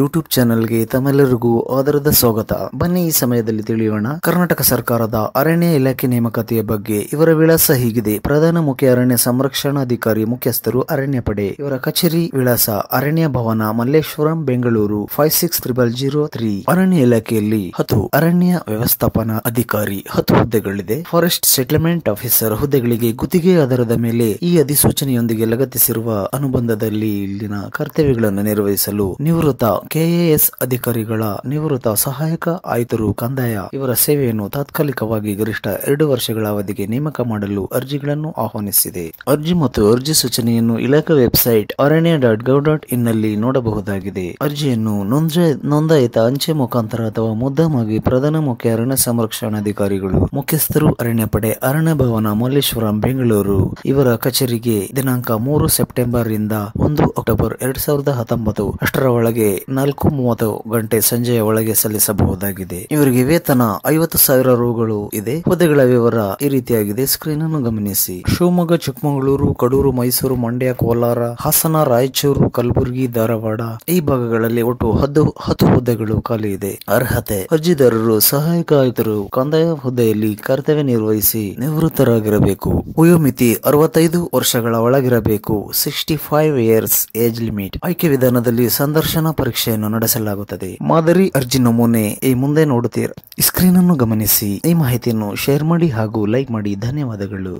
YouTube ಚಾನೆಲ್ಗೆ ತಮ್ಮೆಲ್ಲರಿಗೂ ಆಧಾರದ ಸ್ವಾಗತ ಬನ್ನಿ ಈ ಸಮಯದಲ್ಲಿ ತಿಳಿಯೋಣ ಕರ್ನಾಟಕ ಸರ್ಕಾರದ ಅರಣ್ಯ ಇಲಾಖೆ ನೇಮಕಾತಿಯ ಬಗ್ಗೆ ಇವರ ವಿಳಾಸ ಹೀಗಿದೆ ಪ್ರಧಾನ ಮುಖ್ಯ ಅರಣ್ಯ ಸಂರಕ್ಷಣಾಧಿಕಾರಿ ಮುಖ್ಯಸ್ಥರು ಅರಣ್ಯ ಪಡೆ ಇವರ ಕಚೇರಿ ವಿಳಾಸ Aranya Bhavan Malleshwaram Bengaluru five six triple zero three ಅರಣ್ಯ ಇಲಾಖೆಯಲ್ಲಿ ಹತ್ತು ಅರಣ್ಯ ವ್ಯವಸ್ಥಾಪನಾ ಅಧಿಕಾರಿ ಹತ್ತು ಹುದ್ದೆಗಳಿದೆ ಫಾರೆಸ್ಟ್ ಸೆಟ್ಲ್ಮೆಂಟ್ ಆಫೀಸರ್ ಹುದ್ದೆಗಳಿಗೆ ಗುತ್ತಿಗೆ ಆಧಾರದ ಮೇಲೆ ಈ ಅಧಿಸೂಚನೆಯೊಂದಿಗೆ ಲಗತ್ತಿಸಿರುವ ಅನುಬಂಧದಲ್ಲಿ ಇಲ್ಲಿನ ಕರ್ತವ್ಯಗಳನ್ನು ನಿರ್ವಹಿಸಲು ನಿವೃತ್ತ ಕೆಎಎಸ್ ಅಧಿಕಾರಿಗಳ ನಿವೃತ್ತ ಸಹಾಯಕ ಆಯುಕ್ತರು ಕಂದಾಯ ಇವರ ಸೇವೆಯನ್ನು ತಾತ್ಕಾಲಿಕವಾಗಿ ಗರಿಷ್ಠ ಎರಡು ವರ್ಷಗಳ ಅವಧಿಗೆ ನೇಮಕ ಮಾಡಲು ಅರ್ಜಿಗಳನ್ನು ಆಹ್ವಾನಿಸಿದೆ ಅರ್ಜಿ ಮತ್ತು ಅರ್ಜಿ ಸೂಚನೆಯನ್ನು ಇಲಾಖೆ ವೆಬ್ಸೈಟ್ ಅರಣ್ಯ ಡಾಟ್ ಗೌ ಡಾಟ್ ಇನ್ನಲ್ಲಿ ನೋಡಬಹುದಾಗಿದೆ ಅರ್ಜಿಯನ್ನು ನೋಂದಾಯಿತ ಅಂಚೆ ಮುಖಾಂತರ ಅಥವಾ ಮುದ್ದಾಮಾಗಿ ಪ್ರಧಾನ ಮುಖ್ಯ ಅರಣ್ಯ ಸಂರಕ್ಷಣಾಧಿಕಾರಿಗಳು ಮುಖ್ಯಸ್ಥರು ಅರಣ್ಯ ಪಡೆ ಅರಣ್ಯ ಭವನ ಮಲ್ಲೇಶ್ವರಂ ಬೆಂಗಳೂರು ಇವರ ಕಚೇರಿಗೆ ದಿನಾಂಕ ಮೂರು ಸೆಪ್ಟೆಂಬರ್ ರಿಂದ ಒಂದು ಅಕ್ಟೋಬರ್ ಎರಡ್ ಸಾವಿರದ ಹತ್ತೊಂಬತ್ತು ಅಷ್ಟರ ಒಳಗೆ ನಾಲ್ಕು ಮೂವತ್ತು ಗಂಟೆ ಸಂಜೆಯ ಒಳಗೆ ಸಲ್ಲಿಸಬಹುದಾಗಿದೆ ಇವರಿಗೆ ವೇತನ ಐವತ್ತು ಸಾವಿರ ರೂಗಳು ಇದೆ ಹುದ್ದೆಗಳ ವಿವರ ಈ ರೀತಿಯಾಗಿದೆ ಸ್ಕ್ರೀನ್ ಅನ್ನು ಗಮನಿಸಿ ಶಿವಮೊಗ್ಗ ಚಿಕ್ಕಮಗಳೂರು ಕಡೂರು ಮೈಸೂರು ಮಂಡ್ಯ ಕೋಲಾರ ಹಾಸನ ರಾಯಚೂರು ಕಲಬುರಗಿ ಧಾರವಾಡ ಈ ಭಾಗಗಳಲ್ಲಿ ಒಟ್ಟು ಹದ್ದು ಹತ್ತು ಹುದ್ದೆಗಳು ಖಾಲಿ ಇದೆ ಅರ್ಹತೆ ಅರ್ಜಿದಾರರು ಸಹಾಯಕ ಆಯುಕ್ತರು ಕಂದಾಯ ಹುದ್ದೆಯಲ್ಲಿ ಕರ್ತವ್ಯ ನಿರ್ವಹಿಸಿ ನಿವೃತ್ತರಾಗಿರಬೇಕು ವಯೋಮಿತಿ ಅರವತ್ತೈದು ವರ್ಷಗಳ ಒಳಗಿರಬೇಕು sixty five years age limit ಆಯ್ಕೆ ವಿಧಾನದಲ್ಲಿ ಸಂದರ್ಶನ ಪರೀಕ್ಷೆ ಪರೀಕ್ಷೆಯನ್ನು ನಡೆಸಲಾಗುತ್ತದೆ ಮಾದರಿ ಅರ್ಜಿ ನಮೂನೆ ಈ ಮುಂದೆ ನೋಡುತ್ತೀರ ಸ್ಕ್ರೀನ್ ಅನ್ನು ಗಮನಿಸಿ ಈ ಮಾಹಿತಿಯನ್ನು ಶೇರ್ ಮಾಡಿ ಹಾಗೂ ಲೈಕ್ ಮಾಡಿ ಧನ್ಯವಾದಗಳು